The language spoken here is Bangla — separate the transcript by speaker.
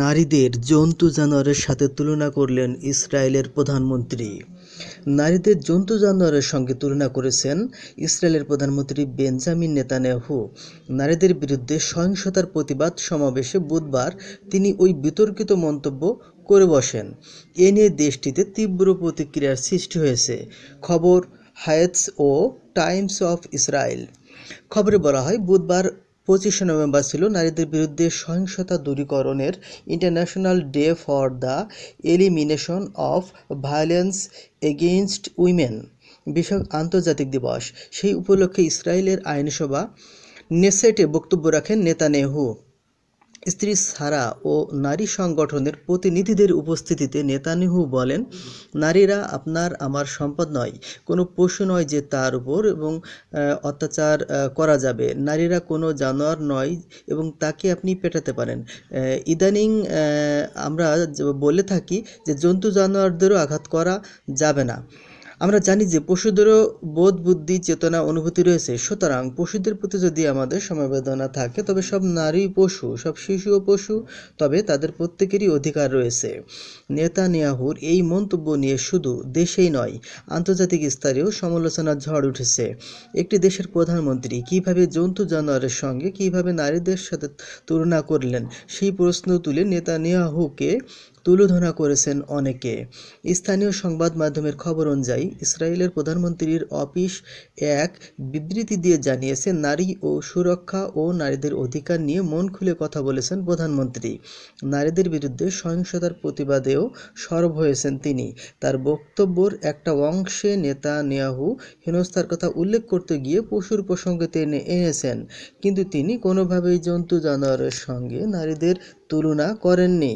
Speaker 1: নারীদের জন্তু জানোয়ারের সাথে তুলনা করলেন ইসরায়েলের প্রধানমন্ত্রী নারীদের জন্তু জানোয়ারের সঙ্গে তুলনা করেছেন ইসরায়েলের প্রধানমন্ত্রী বেঞ্জামিন নেতানেহু নারীদের বিরুদ্ধে সহিংসতার প্রতিবাদ সমাবেশে বুধবার তিনি ওই বিতর্কিত মন্তব্য করে বসেন এ নিয়ে দেশটিতে তীব্র প্রতিক্রিয়ার সৃষ্টি হয়েছে খবর হায়েৎস ও টাইমস অফ ইসরায়েল খবরে বলা হয় বুধবার পঁচিশে নভেম্বর ছিল নারীদের বিরুদ্ধে সহিংসতা দূরীকরণের international day for the elimination of violence against women বিষয়ক আন্তর্জাতিক দিবস সেই উপলক্ষে ইসরায়েলের আইনসভা নেসেটে বক্তব্য রাখেন নেতানেহু স্ত্রী সারা ও নারী সংগঠনের প্রতিনিধিদের উপস্থিতিতে নেতানিহু বলেন নারীরা আপনার আমার সম্পদ নয় কোনো পশু নয় যে তার উপর এবং অত্যাচার করা যাবে নারীরা কোনো জানোয়ার নয় এবং তাকে আপনি পেটাতে পারেন ইদানিং আমরা বলে থাকি যে জন্তু জানোয়ারদেরও আঘাত করা যাবে না আমরা জানি যে পশুদেরও বোধ বুদ্ধি চেতনা অনুভূতি রয়েছে সুতরাং পশুদের প্রতি যদি আমাদের সমবেদনা থাকে তবে সব নারী পশু সব শিশু ও পশু তবে তাদের প্রত্যেকেরই অধিকার রয়েছে নেতানিয়াহুর এই মন্তব্য নিয়ে শুধু দেশেই নয় আন্তর্জাতিক স্তরেও সমালোচনার ঝড় উঠেছে একটি দেশের প্রধানমন্ত্রী কিভাবে জন্তু জানোয়ারের সঙ্গে কিভাবে নারীদের সাথে তুলনা করলেন সেই প্রশ্ন তুলে নেতানিয়াহুকে তুলোধনা করেছেন অনেকে স্থানীয় সংবাদ মাধ্যমের খবর অনুযায়ী ইসরায়েলের প্রধানমন্ত্রীর অফিস এক বিবৃতি দিয়ে জানিয়েছে নারী ও সুরক্ষা ও নারীদের অধিকার নিয়ে মন খুলে কথা বলেছেন প্রধানমন্ত্রী নারীদের বিরুদ্ধে সহিংসতার প্রতিবাদেও সরব হয়েছেন তিনি তার বক্তব্যর একটা অংশে নেতা নেয়াহু হেনস্থার কথা উল্লেখ করতে গিয়ে পশুর প্রসঙ্গে টেনে এনেছেন কিন্তু তিনি কোনোভাবেই জন্তু জানোয়ারের সঙ্গে নারীদের তুলনা করেননি